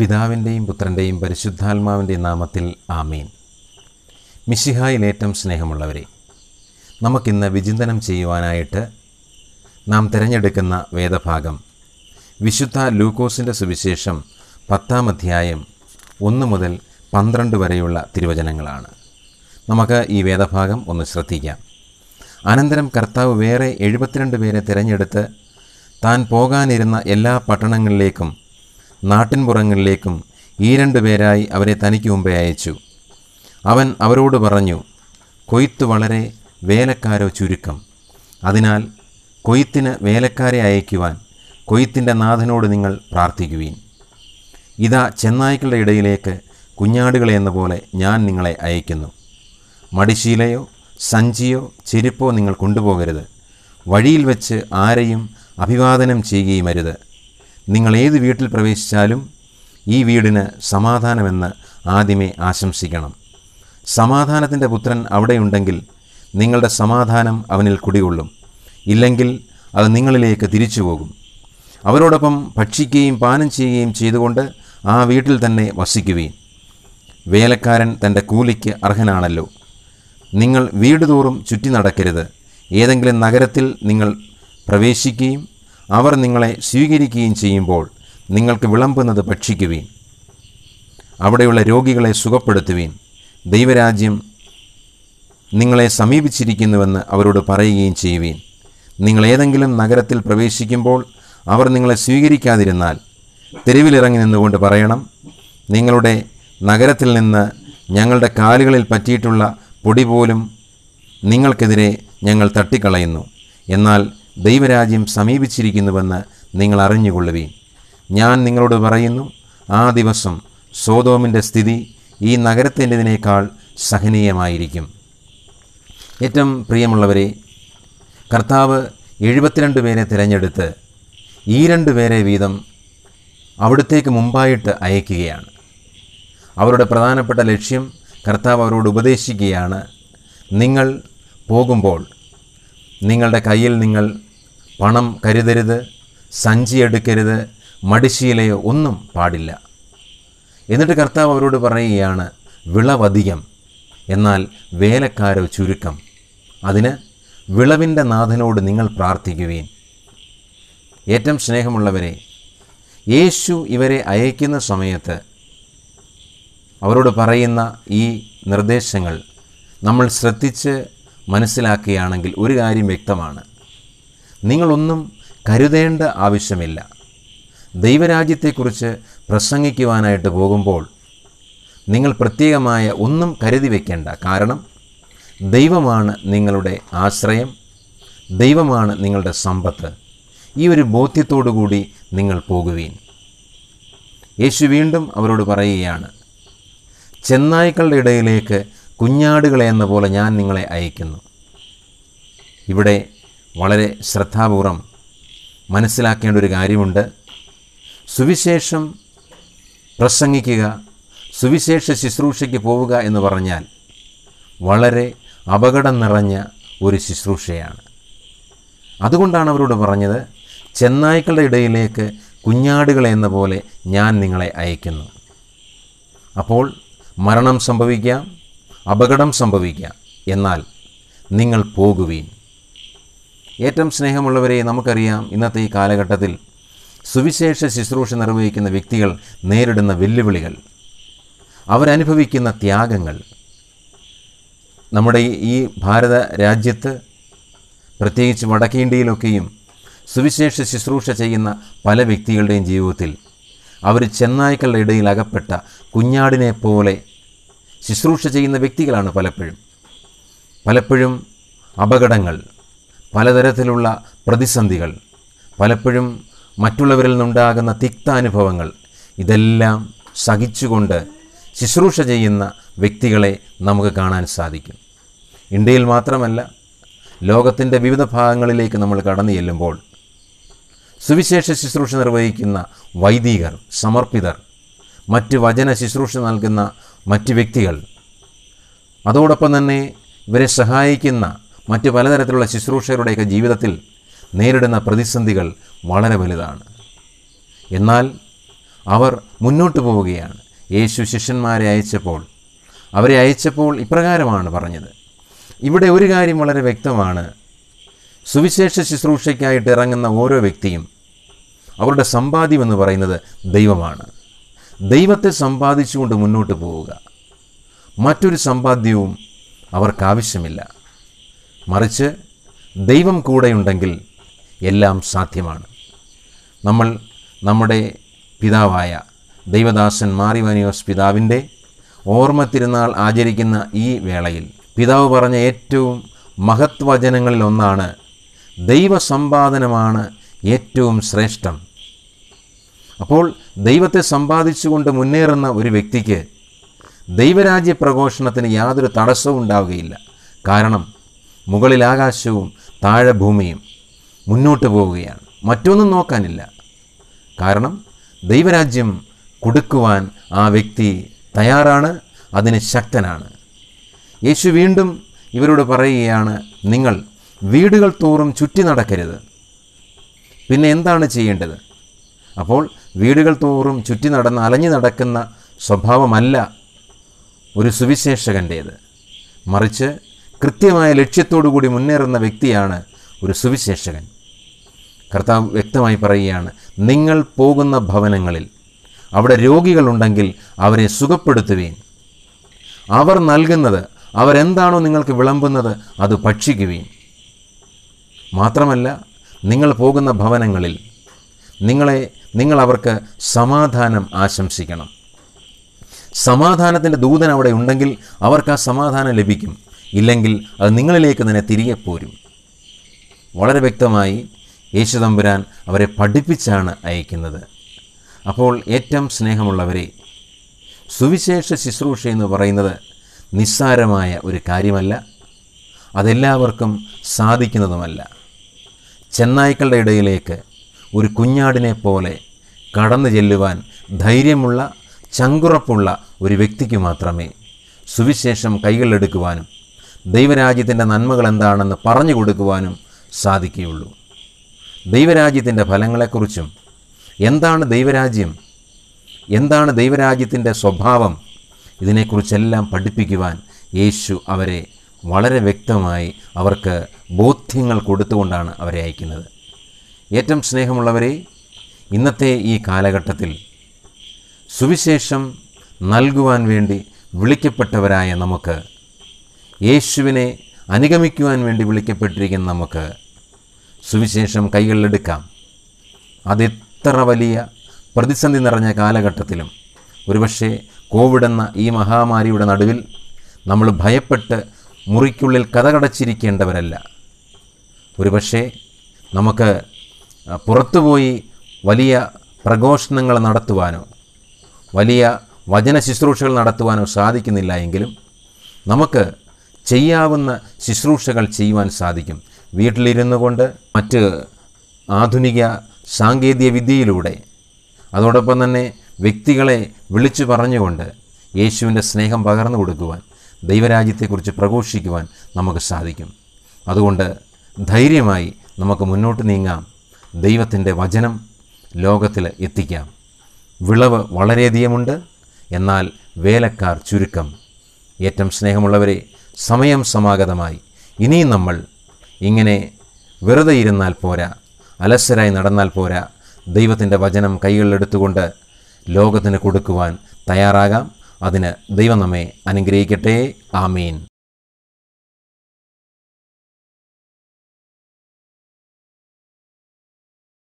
പിതാവിൻ്റെയും പുത്രൻ്റെയും പരിശുദ്ധാത്മാവിൻ്റെയും നാമത്തിൽ ആമീൻ മിശിഹായിൽ ഏറ്റവും സ്നേഹമുള്ളവരെ നമുക്കിന്ന് വിചിന്തനം ചെയ്യുവാനായിട്ട് നാം തിരഞ്ഞെടുക്കുന്ന വേദഭാഗം വിശുദ്ധ ലൂക്കോസിൻ്റെ സുവിശേഷം പത്താം അധ്യായം ഒന്ന് മുതൽ പന്ത്രണ്ട് വരെയുള്ള തിരുവചനങ്ങളാണ് നമുക്ക് ഈ വേദഭാഗം ഒന്ന് ശ്രദ്ധിക്കാം അനന്തരം കർത്താവ് വേറെ എഴുപത്തിരണ്ട് പേരെ തിരഞ്ഞെടുത്ത് താൻ പോകാനിരുന്ന എല്ലാ പട്ടണങ്ങളിലേക്കും പുറങ്ങളിലേക്കും ഈ രണ്ടു പേരായി അവരെ തനിക്ക് മുമ്പേ അയച്ചു അവൻ അവരോട് പറഞ്ഞു കൊയ്ത്ത് വളരെ വേലക്കാരോ ചുരുക്കം അതിനാൽ കൊയ്ത്തിന് വേലക്കാരെ അയക്കുവാൻ കൊയ്ത്തിൻ്റെ നാഥനോട് നിങ്ങൾ പ്രാർത്ഥിക്കുവീൻ ഇതാ ചെന്നായ്ക്കളുടെ ഇടയിലേക്ക് കുഞ്ഞാടുകളെ എന്ന പോലെ ഞാൻ നിങ്ങളെ അയക്കുന്നു മടിശീലയോ സഞ്ചിയോ ചെരുപ്പോ നിങ്ങൾ കൊണ്ടുപോകരുത് വഴിയിൽ വെച്ച് ആരെയും അഭിവാദനം അരുത് നിങ്ങൾ ഏത് വീട്ടിൽ പ്രവേശിച്ചാലും ഈ വീടിന് സമാധാനമെന്ന് ആദ്യമേ ആശംസിക്കണം സമാധാനത്തിൻ്റെ പുത്രൻ അവിടെയുണ്ടെങ്കിൽ നിങ്ങളുടെ സമാധാനം അവനിൽ കുടികൊള്ളും ഇല്ലെങ്കിൽ അത് നിങ്ങളിലേക്ക് തിരിച്ചു പോകും അവരോടൊപ്പം ഭക്ഷിക്കുകയും പാനം ചെയ്യുകയും ചെയ്തുകൊണ്ട് ആ വീട്ടിൽ തന്നെ വസിക്കുകയും വേലക്കാരൻ തൻ്റെ കൂലിക്ക് അർഹനാണല്ലോ നിങ്ങൾ വീട് ചുറ്റി നടക്കരുത് ഏതെങ്കിലും നഗരത്തിൽ നിങ്ങൾ പ്രവേശിക്കുകയും അവർ നിങ്ങളെ സ്വീകരിക്കുകയും ചെയ്യുമ്പോൾ നിങ്ങൾക്ക് വിളമ്പുന്നത് ഭക്ഷിക്കുവീൻ അവിടെയുള്ള രോഗികളെ സുഖപ്പെടുത്തുവീൻ ദൈവരാജ്യം നിങ്ങളെ സമീപിച്ചിരിക്കുന്നുവെന്ന് അവരോട് പറയുകയും ചെയ്യുവീൻ നിങ്ങൾ ഏതെങ്കിലും നഗരത്തിൽ പ്രവേശിക്കുമ്പോൾ അവർ നിങ്ങളെ സ്വീകരിക്കാതിരുന്നാൽ തെരുവിലിറങ്ങി നിന്നുകൊണ്ട് പറയണം നിങ്ങളുടെ നഗരത്തിൽ നിന്ന് ഞങ്ങളുടെ കാലുകളിൽ പറ്റിയിട്ടുള്ള പൊടി പോലും നിങ്ങൾക്കെതിരെ ഞങ്ങൾ തട്ടിക്കളയുന്നു എന്നാൽ ദൈവരാജ്യം സമീപിച്ചിരിക്കുന്നുവെന്ന് നിങ്ങൾ അറിഞ്ഞുകൊള്ളുവീൻ ഞാൻ നിങ്ങളോട് പറയുന്നു ആ ദിവസം സോതോമിൻ്റെ സ്ഥിതി ഈ നഗരത്തിൻ്റെതിനേക്കാൾ സഹനീയമായിരിക്കും ഏറ്റവും പ്രിയമുള്ളവരെ കർത്താവ് എഴുപത്തിരണ്ട് പേരെ തിരഞ്ഞെടുത്ത് ഈ രണ്ട് പേരെ വീതം അവിടുത്തേക്ക് മുമ്പായിട്ട് അയക്കുകയാണ് അവരുടെ പ്രധാനപ്പെട്ട ലക്ഷ്യം കർത്താവ് അവരോട് ഉപദേശിക്കുകയാണ് നിങ്ങൾ പോകുമ്പോൾ നിങ്ങളുടെ കയ്യിൽ നിങ്ങൾ പണം കരുതരുത് സഞ്ചി എടുക്കരുത് മടിശീലയോ ഒന്നും പാടില്ല എന്നിട്ട് കർത്താവ് അവരോട് പറയുകയാണ് വിളവധികം എന്നാൽ വേലക്കാരോ ചുരുക്കം അതിന് വിളവിൻ്റെ നാഥനോട് നിങ്ങൾ പ്രാർത്ഥിക്കുവീൻ ഏറ്റവും സ്നേഹമുള്ളവരെ യേശു ഇവരെ അയക്കുന്ന സമയത്ത് അവരോട് പറയുന്ന ഈ നിർദ്ദേശങ്ങൾ നമ്മൾ ശ്രദ്ധിച്ച് മനസ്സിലാക്കുകയാണെങ്കിൽ ഒരു കാര്യം വ്യക്തമാണ് നിങ്ങളൊന്നും കരുതേണ്ട ആവശ്യമില്ല ദൈവരാജ്യത്തെക്കുറിച്ച് പ്രസംഗിക്കുവാനായിട്ട് പോകുമ്പോൾ നിങ്ങൾ പ്രത്യേകമായ ഒന്നും കരുതി വയ്ക്കേണ്ട കാരണം ദൈവമാണ് നിങ്ങളുടെ ആശ്രയം ദൈവമാണ് നിങ്ങളുടെ സമ്പത്ത് ഈ ഒരു ബോധ്യത്തോടുകൂടി നിങ്ങൾ പോകുവീൻ യേശു വീണ്ടും അവരോട് പറയുകയാണ് ചെന്നായ്ക്കളുടെ ഇടയിലേക്ക് കുഞ്ഞാടുകളെ എന്ന പോലെ ഞാൻ നിങ്ങളെ അയക്കുന്നു ഇവിടെ വളരെ ശ്രദ്ധാപൂർവം മനസ്സിലാക്കേണ്ട ഒരു കാര്യമുണ്ട് സുവിശേഷം പ്രസംഗിക്കുക സുവിശേഷ ശുശ്രൂഷയ്ക്ക് പോവുക എന്ന് പറഞ്ഞാൽ വളരെ അപകടം നിറഞ്ഞ ഒരു ശുശ്രൂഷയാണ് അതുകൊണ്ടാണ് അവരോട് പറഞ്ഞത് ചെന്നായ്ക്കളുടെ ഇടയിലേക്ക് കുഞ്ഞാടുകളെ എന്ന പോലെ ഞാൻ നിങ്ങളെ അയക്കുന്നു അപ്പോൾ മരണം സംഭവിക്കാം അപകടം സംഭവിക്കാം എന്നാൽ നിങ്ങൾ പോകുവീൻ ഏറ്റവും സ്നേഹമുള്ളവരെ നമുക്കറിയാം ഇന്നത്തെ ഈ കാലഘട്ടത്തിൽ സുവിശേഷ ശുശ്രൂഷ നിർവഹിക്കുന്ന വ്യക്തികൾ നേരിടുന്ന വെല്ലുവിളികൾ അവരനുഭവിക്കുന്ന ത്യാഗങ്ങൾ നമ്മുടെ ഈ ഭാരത രാജ്യത്ത് പ്രത്യേകിച്ച് വടക്കേന്ത്യയിലൊക്കെയും സുവിശേഷ ശുശ്രൂഷ ചെയ്യുന്ന പല വ്യക്തികളുടെയും ജീവിതത്തിൽ അവർ ചെന്നായ്ക്കളുടെ ഇടയിൽ അകപ്പെട്ട കുഞ്ഞാടിനെ പോലെ ശുശ്രൂഷ ചെയ്യുന്ന വ്യക്തികളാണ് പലപ്പോഴും പലപ്പോഴും അപകടങ്ങൾ പലതരത്തിലുള്ള പ്രതിസന്ധികൾ പലപ്പോഴും മറ്റുള്ളവരിൽ നിന്നുണ്ടാകുന്ന തിക്താനുഭവങ്ങൾ ഇതെല്ലാം സഹിച്ചുകൊണ്ട് ശുശ്രൂഷ ചെയ്യുന്ന വ്യക്തികളെ നമുക്ക് കാണാൻ സാധിക്കും ഇന്ത്യയിൽ മാത്രമല്ല ലോകത്തിൻ്റെ വിവിധ ഭാഗങ്ങളിലേക്ക് നമ്മൾ കടന്നു ചെല്ലുമ്പോൾ സുവിശേഷ ശുശ്രൂഷ നിർവഹിക്കുന്ന വൈദികർ സമർപ്പിതർ മറ്റ് വചന ശുശ്രൂഷ നൽകുന്ന മറ്റ് വ്യക്തികൾ അതോടൊപ്പം തന്നെ ഇവരെ സഹായിക്കുന്ന മറ്റ് പലതരത്തിലുള്ള ശുശ്രൂഷകരുടെയൊക്കെ ജീവിതത്തിൽ നേരിടുന്ന പ്രതിസന്ധികൾ വളരെ വലുതാണ് എന്നാൽ അവർ മുന്നോട്ട് പോവുകയാണ് യേശു ശിഷ്യന്മാരെ അയച്ചപ്പോൾ അവരെ അയച്ചപ്പോൾ ഇപ്രകാരമാണ് പറഞ്ഞത് ഇവിടെ ഒരു കാര്യം വളരെ വ്യക്തമാണ് സുവിശേഷ ശുശ്രൂഷയ്ക്കായിട്ട് ഇറങ്ങുന്ന ഓരോ വ്യക്തിയും അവരുടെ സമ്പാദ്യം എന്ന് പറയുന്നത് ദൈവമാണ് ദൈവത്തെ സമ്പാദിച്ചുകൊണ്ട് മുന്നോട്ട് പോവുക മറ്റൊരു സമ്പാദ്യവും അവർക്കാവശ്യമില്ല മറിച്ച് ദൈവം കൂടെയുണ്ടെങ്കിൽ എല്ലാം സാധ്യമാണ് നമ്മൾ നമ്മുടെ പിതാവായ ദൈവദാസൻ മാറിവനിയോസ് പിതാവിൻ്റെ ഓർമ്മ തിരുനാൾ ആചരിക്കുന്ന ഈ വേളയിൽ പിതാവ് പറഞ്ഞ ഏറ്റവും മഹത്വചനങ്ങളിൽ ഒന്നാണ് ദൈവസമ്പാദനമാണ് ഏറ്റവും ശ്രേഷ്ഠം അപ്പോൾ ദൈവത്തെ സമ്പാദിച്ചുകൊണ്ട് മുന്നേറുന്ന ഒരു വ്യക്തിക്ക് ദൈവരാജ്യ പ്രഘോഷണത്തിന് യാതൊരു തടസ്സവും ഉണ്ടാവുകയില്ല കാരണം മുകളിൽ ആകാശവും താഴെ ഭൂമിയും മുന്നോട്ട് പോവുകയാണ് മറ്റൊന്നും നോക്കാനില്ല കാരണം ദൈവരാജ്യം കൊടുക്കുവാൻ ആ വ്യക്തി തയ്യാറാണ് അതിന് ശക്തനാണ് യേശു വീണ്ടും ഇവരോട് പറയുകയാണ് നിങ്ങൾ വീടുകൾ തോറും ചുറ്റി നടക്കരുത് പിന്നെ എന്താണ് ചെയ്യേണ്ടത് അപ്പോൾ വീടുകൾ തോറും ചുറ്റി നടന്ന് അലഞ്ഞു നടക്കുന്ന സ്വഭാവമല്ല ഒരു സുവിശേഷകൻ്റേത് മറിച്ച് കൃത്യമായ ലക്ഷ്യത്തോടു കൂടി മുന്നേറുന്ന വ്യക്തിയാണ് ഒരു സുവിശേഷകൻ കർത്താവ് വ്യക്തമായി പറയുകയാണ് നിങ്ങൾ പോകുന്ന ഭവനങ്ങളിൽ അവിടെ രോഗികളുണ്ടെങ്കിൽ അവരെ സുഖപ്പെടുത്തുവീൻ അവർ നൽകുന്നത് അവരെന്താണോ നിങ്ങൾക്ക് വിളമ്പുന്നത് അത് ഭക്ഷിക്കുവീൻ മാത്രമല്ല നിങ്ങൾ പോകുന്ന ഭവനങ്ങളിൽ നിങ്ങളെ നിങ്ങൾ അവർക്ക് സമാധാനം ആശംസിക്കണം സമാധാനത്തിൻ്റെ ദൂതൻ അവിടെ ഉണ്ടെങ്കിൽ അവർക്ക് ആ സമാധാനം ലഭിക്കും ഇല്ലെങ്കിൽ അത് നിങ്ങളിലേക്ക് തന്നെ തിരികെ പോരും വളരെ വ്യക്തമായി യേശുതമ്പുരാൻ അവരെ പഠിപ്പിച്ചാണ് അയക്കുന്നത് അപ്പോൾ ഏറ്റവും സ്നേഹമുള്ളവരെ സുവിശേഷ ശുശ്രൂഷ എന്ന് പറയുന്നത് നിസ്സാരമായ ഒരു കാര്യമല്ല അതെല്ലാവർക്കും സാധിക്കുന്നതുമല്ല ചെന്നായ്ക്കളുടെ ഇടയിലേക്ക് ഒരു കുഞ്ഞാടിനെ പോലെ കടന്നു ചെല്ലുവാൻ ധൈര്യമുള്ള ചങ്കുറപ്പുള്ള ഒരു വ്യക്തിക്ക് മാത്രമേ സുവിശേഷം കൈകളിലെടുക്കുവാനും ദൈവരാജ്യത്തിൻ്റെ നന്മകൾ എന്താണെന്ന് പറഞ്ഞു കൊടുക്കുവാനും സാധിക്കുകയുള്ളൂ ദൈവരാജ്യത്തിൻ്റെ ഫലങ്ങളെക്കുറിച്ചും എന്താണ് ദൈവരാജ്യം എന്താണ് ദൈവരാജ്യത്തിൻ്റെ സ്വഭാവം ഇതിനെക്കുറിച്ചെല്ലാം പഠിപ്പിക്കുവാൻ യേശു അവരെ വളരെ വ്യക്തമായി അവർക്ക് ബോധ്യങ്ങൾ കൊടുത്തുകൊണ്ടാണ് അവരെ അയക്കുന്നത് ഏറ്റവും സ്നേഹമുള്ളവരെ ഇന്നത്തെ ഈ കാലഘട്ടത്തിൽ സുവിശേഷം നൽകുവാൻ വേണ്ടി വിളിക്കപ്പെട്ടവരായ നമുക്ക് യേശുവിനെ അനുഗമിക്കുവാൻ വേണ്ടി വിളിക്കപ്പെട്ടിരിക്കുന്ന നമുക്ക് സുവിശേഷം കൈകളിലെടുക്കാം അതെത്ര വലിയ പ്രതിസന്ധി നിറഞ്ഞ കാലഘട്ടത്തിലും ഒരുപക്ഷെ കോവിഡ് എന്ന ഈ മഹാമാരിയുടെ നടുവിൽ നമ്മൾ ഭയപ്പെട്ട് മുറിക്കുള്ളിൽ കഥകടച്ചിരിക്കേണ്ടവരല്ല ഒരുപക്ഷെ നമുക്ക് പുറത്തുപോയി വലിയ പ്രഘോഷണങ്ങൾ നടത്തുവാനോ വലിയ വചന ശുശ്രൂഷകൾ നടത്തുവാനോ സാധിക്കുന്നില്ല എങ്കിലും നമുക്ക് ചെയ്യാവുന്ന ശുശ്രൂഷകൾ ചെയ്യുവാൻ സാധിക്കും വീട്ടിലിരുന്നു കൊണ്ട് മറ്റ് ആധുനിക സാങ്കേതിക വിദ്യയിലൂടെ അതോടൊപ്പം തന്നെ വ്യക്തികളെ വിളിച്ചു പറഞ്ഞുകൊണ്ട് യേശുവിൻ്റെ സ്നേഹം പകർന്നു കൊടുക്കുവാൻ ദൈവരാജ്യത്തെക്കുറിച്ച് പ്രഘോഷിക്കുവാൻ നമുക്ക് സാധിക്കും അതുകൊണ്ട് ധൈര്യമായി നമുക്ക് മുന്നോട്ട് നീങ്ങാം ദൈവത്തിൻ്റെ വചനം ലോകത്തിൽ എത്തിക്കാം വിളവ് വളരെയധികമുണ്ട് എന്നാൽ വേലക്കാർ ചുരുക്കം ഏറ്റവും സ്നേഹമുള്ളവരെ സമയം സമാഗതമായി ഇനിയും നമ്മൾ ഇങ്ങനെ വെറുതെ ഇരുന്നാൽ പോരാ അലസരായി നടന്നാൽ പോരാ ദൈവത്തിൻ്റെ വചനം കൈകളിലെടുത്തുകൊണ്ട് ലോകത്തിന് കൊടുക്കുവാൻ തയ്യാറാകാം അതിന് ദൈവം നമ്മെ അനുഗ്രഹിക്കട്ടെ ആമീൻ